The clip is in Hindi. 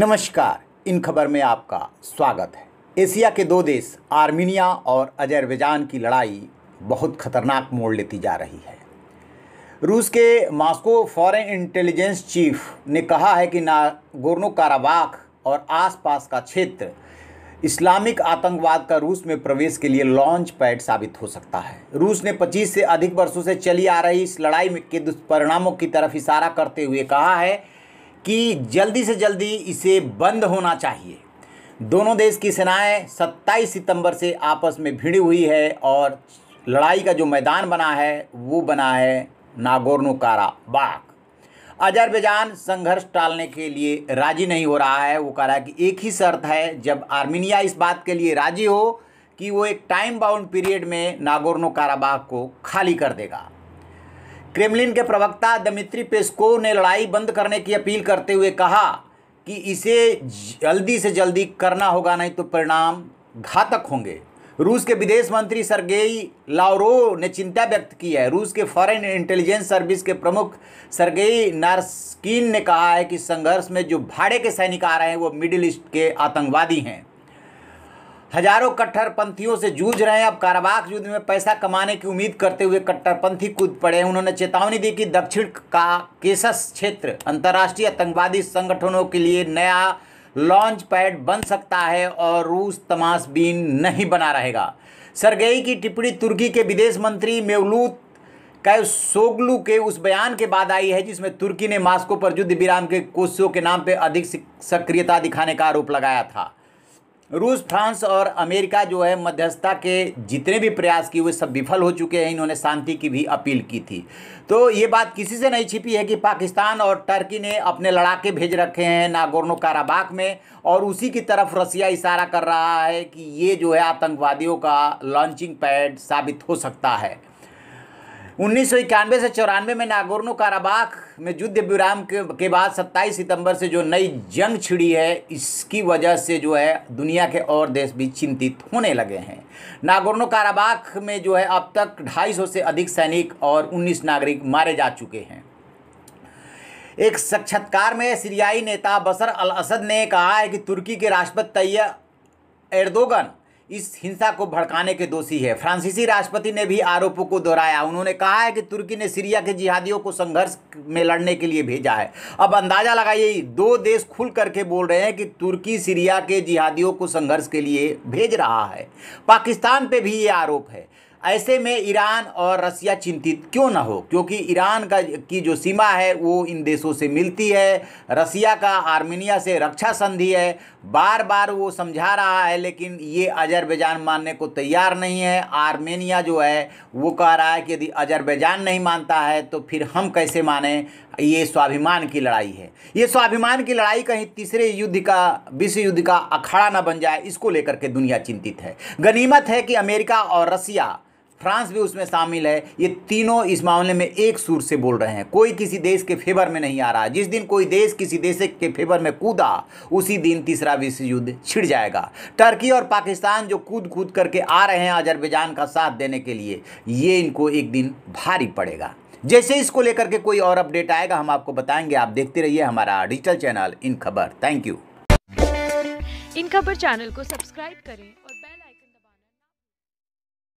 नमस्कार इन खबर में आपका स्वागत है एशिया के दो देश आर्मीनिया और अजरबैजान की लड़ाई बहुत खतरनाक मोड़ लेती जा रही है रूस के मास्को फॉरेन इंटेलिजेंस चीफ ने कहा है कि नागोर्नो काराबाख और आसपास का क्षेत्र इस्लामिक आतंकवाद का रूस में प्रवेश के लिए लॉन्च पैड साबित हो सकता है रूस ने 25 से अधिक वर्षों से चली आ रही इस लड़ाई में के दुष्परिणामों की तरफ इशारा करते हुए कहा है कि जल्दी से जल्दी इसे बंद होना चाहिए दोनों देश की सेनाएं 27 सितंबर से आपस में भिड़ी हुई है और लड़ाई का जो मैदान बना है वो बना है नागोर्नो बाग अजरबैजान संघर्ष टालने के लिए राजी नहीं हो रहा है वो कह रहा है कि एक ही शर्त है जब आर्मीनिया इस बात के लिए राजी हो कि वो एक टाइम बाउंड पीरियड में नागोर्नो काराबाग को खाली कर देगा क्रेमलिन के प्रवक्ता दमित्री पेस्को ने लड़ाई बंद करने की अपील करते हुए कहा कि इसे जल्दी से जल्दी करना होगा नहीं तो परिणाम घातक होंगे रूस के विदेश मंत्री सरगेई लावरो ने चिंता व्यक्त की है रूस के फॉरेन इंटेलिजेंस सर्विस के प्रमुख सरगेई नार्सकिन ने कहा है कि संघर्ष में जो भाड़े के सैनिक आ रहे हैं वो मिडिल ईस्ट के आतंकवादी हैं हजारों कट्टरपंथियों से जूझ रहे हैं अब काराबाग युद्ध में पैसा कमाने की उम्मीद करते हुए कट्टरपंथी कूद पड़े हैं उन्होंने चेतावनी दी कि दक्षिण का केसस क्षेत्र अंतर्राष्ट्रीय आतंकवादी संगठनों के लिए नया लॉन्च पैड बन सकता है और रूस तमाशबीन नहीं बना रहेगा सरगेई की टिप्पणी तुर्की के विदेश मंत्री मेवलूत कैसोगलू के उस बयान के बाद आई है जिसमें तुर्की ने मास्को पर युद्ध विराम के कोशिशों के नाम पर अधिक सक्रियता दिखाने का आरोप लगाया था रूस फ्रांस और अमेरिका जो है मध्यस्थता के जितने भी प्रयास किए हुए सब विफल हो चुके हैं इन्होंने शांति की भी अपील की थी तो ये बात किसी से नहीं छिपी है कि पाकिस्तान और टर्की ने अपने लड़ाके भेज रखे हैं नागोर्नो काराबाक में और उसी की तरफ रसिया इशारा कर रहा है कि ये जो है आतंकवादियों का लॉन्चिंग पैड साबित हो सकता है उन्नीस से चौरानवे में नागोर्नो काराबाख में युद्ध विराम के, के बाद 27 सितंबर से जो नई जंग छिड़ी है इसकी वजह से जो है दुनिया के और देश भी चिंतित होने लगे हैं नागोर्नो काराबाख में जो है अब तक 250 से अधिक सैनिक और 19 नागरिक मारे जा चुके हैं एक साक्षात्कार में सीरियाई नेता बसर अल असद ने कहा है कि तुर्की के राष्ट्रपति तैयब एर्दोगन इस हिंसा को भड़काने के दोषी है फ्रांसीसी राष्ट्रपति ने भी आरोपों को दोहराया उन्होंने कहा है कि तुर्की ने सीरिया के जिहादियों को संघर्ष में लड़ने के लिए भेजा है अब अंदाज़ा लगाइए दो देश खुल करके बोल रहे हैं कि तुर्की सीरिया के जिहादियों को संघर्ष के लिए भेज रहा है पाकिस्तान पर भी ये आरोप है ऐसे में ईरान और रसिया चिंतित क्यों ना हो क्योंकि ईरान का की जो सीमा है वो इन देशों से मिलती है रसिया का आर्मेनिया से रक्षा संधि है बार बार वो समझा रहा है लेकिन ये अजरबैजान मानने को तैयार नहीं है आर्मेनिया जो है वो कह रहा है कि यदि अजरबैजान नहीं मानता है तो फिर हम कैसे माने ये स्वाभिमान की लड़ाई है ये स्वाभिमान की लड़ाई कहीं तीसरे युद्ध का विश्व युद्ध का अखाड़ा ना बन जाए इसको लेकर के दुनिया चिंतित है गनीमत है कि अमेरिका और रसिया फ्रांस भी उसमें शामिल है ये तीनों इस मामले में एक सुर से बोल रहे हैं कोई किसी देश के फेवर में नहीं आ रहा जिस दिन कोई देश किसी देश के फेवर में कूदा उसी दिन तीसरा विश्व युद्ध छिड़ जाएगा टर्की और पाकिस्तान जो कूद कूद करके आ रहे हैं अजरबैजान का साथ देने के लिए ये इनको एक दिन भारी पड़ेगा जैसे इसको लेकर के कोई और अपडेट आएगा हम आपको बताएंगे आप देखते रहिए हमारा डिजिटल चैनल इन खबर थैंक यू इन खबर चैनल को सब्सक्राइब करें